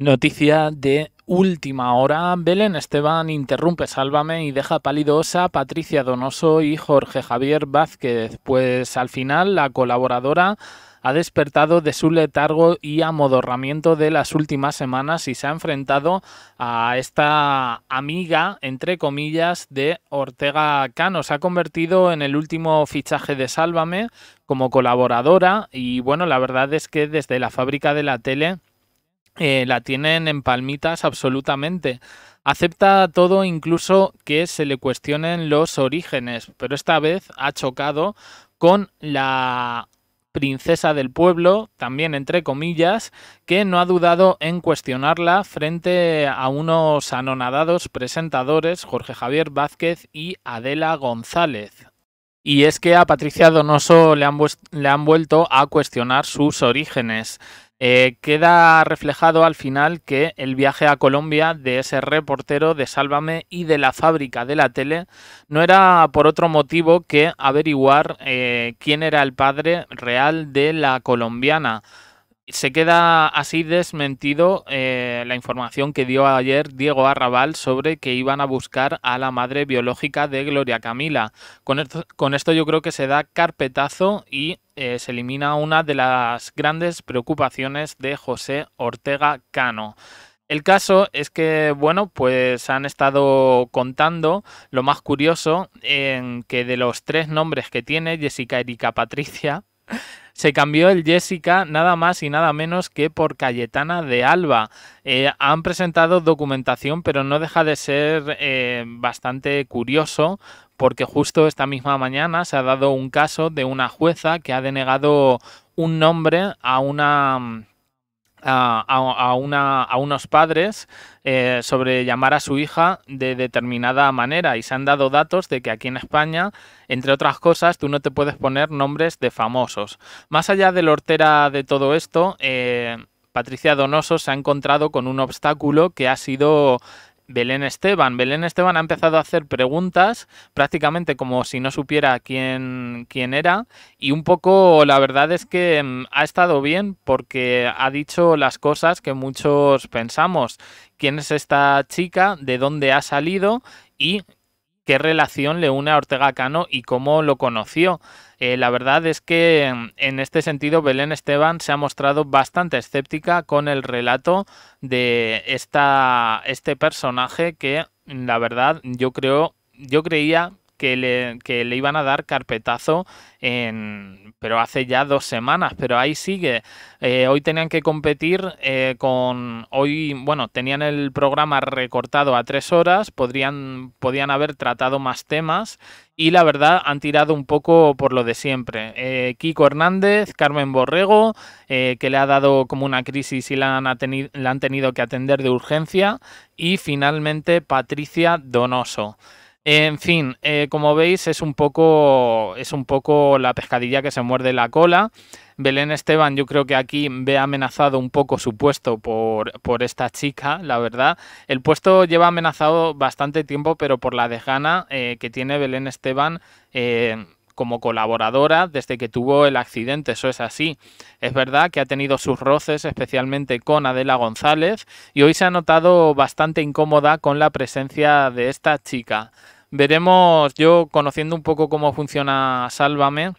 Noticia de última hora. Belén Esteban interrumpe Sálvame y deja palidosa a Patricia Donoso y Jorge Javier Vázquez, pues al final la colaboradora ha despertado de su letargo y amodorramiento de las últimas semanas y se ha enfrentado a esta amiga, entre comillas, de Ortega Cano. Se ha convertido en el último fichaje de Sálvame como colaboradora y bueno, la verdad es que desde la fábrica de la tele eh, la tienen en palmitas absolutamente. Acepta todo incluso que se le cuestionen los orígenes, pero esta vez ha chocado con la princesa del pueblo, también entre comillas, que no ha dudado en cuestionarla frente a unos anonadados presentadores, Jorge Javier Vázquez y Adela González. Y es que a Patricia Donoso le han vuelto a cuestionar sus orígenes. Eh, queda reflejado al final que el viaje a Colombia de ese reportero de Sálvame y de la fábrica de la tele no era por otro motivo que averiguar eh, quién era el padre real de la colombiana se queda así desmentido eh, la información que dio ayer Diego Arrabal sobre que iban a buscar a la madre biológica de Gloria Camila. Con esto, yo creo que se da carpetazo y eh, se elimina una de las grandes preocupaciones de José Ortega Cano. El caso es que, bueno, pues han estado contando lo más curioso en que de los tres nombres que tiene, Jessica Erika Patricia, se cambió el Jessica nada más y nada menos que por Cayetana de Alba. Eh, han presentado documentación, pero no deja de ser eh, bastante curioso porque justo esta misma mañana se ha dado un caso de una jueza que ha denegado un nombre a una mm, a, unos padres eh, sobre llamar a su hija de determinada manera y se han dado datos de que aquí en España, entre otras cosas, tú no te puedes poner nombres de famosos. Más allá de la hortera de todo esto, eh, Patricia Donoso se ha encontrado con un obstáculo que ha sido Belén Esteban. Belén Esteban ha empezado a hacer preguntas prácticamente como si no supiera quién, quién era y un poco la verdad es que mm, ha estado bien porque ha dicho las cosas que muchos pensamos. ¿Quién es esta chica? ¿De dónde ha salido? Y qué relación le une a Ortega Cano y cómo lo conoció. Eh, la verdad es que mm, en este sentido Belén Esteban se ha mostrado bastante escéptica con el relato de esta, este personaje que la verdad yo creo, yo creía que le, iban a dar carpetazo en, pero hace ya dos semanas, pero ahí sigue. Eh, hoy tenían que competir eh, con, hoy, bueno, tenían el programa recortado a tres horas, podrían, podían haber tratado más temas y la verdad han tirado un poco por lo de siempre. Eh, Kiko Hernández, Carmen Borrego, que le ha dado como una crisis y la han, la han tenido que atender de urgencia y finalmente Patricia Donoso. En fin, eh, como veis es un poco es un poco la pescadilla que se muerde la cola. Belén Esteban yo creo que aquí ve amenazado un poco su puesto por, esta chica, la verdad. El puesto lleva amenazado bastante tiempo, pero por la desgana eh, que tiene Belén Esteban eh, como colaboradora desde que tuvo el accidente, eso es así. Es verdad que ha tenido sus roces especialmente con Adela González y hoy se ha notado bastante incómoda con la presencia de esta chica. Veremos, yo conociendo un poco cómo funciona Sálvame,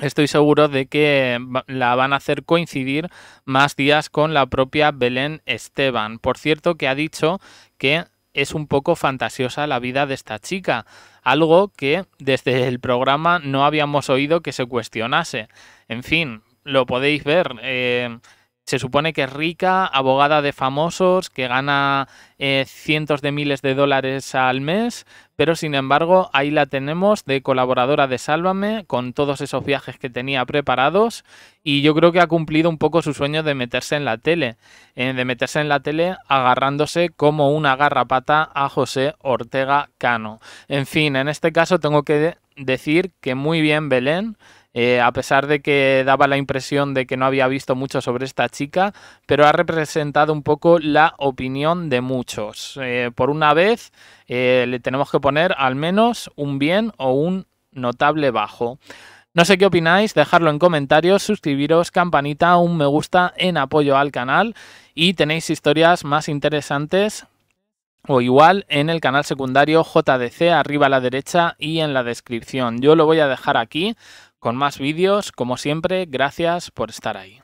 estoy seguro de que la van a hacer coincidir más días con la propia Belén Esteban. Por cierto, que ha dicho que es un poco fantasiosa la vida de esta chica, algo que desde el programa no habíamos oído que se cuestionase. En fin, lo podéis ver. Eh, se supone que es rica, abogada de famosos, que gana eh, cientos de miles de dólares al mes, pero sin embargo ahí la tenemos de colaboradora de Sálvame con todos esos viajes que tenía preparados y yo creo que ha cumplido un poco su sueño de meterse en la tele, eh, de meterse en la tele agarrándose como una garrapata a José Ortega Cano. En fin, en este caso tengo que decir que muy bien Belén, eh, a pesar de que daba la impresión de que no había visto mucho sobre esta chica, pero ha representado un poco la opinión de muchos. Eh, por una vez eh, le tenemos que poner al menos un bien o un notable bajo. No sé qué opináis, dejadlo en comentarios, suscribiros, campanita, un me gusta en apoyo al canal y tenéis historias más interesantes o igual en el canal secundario JDC arriba a la derecha y en la descripción. Yo lo voy a dejar aquí con más vídeos. Como siempre, gracias por estar ahí.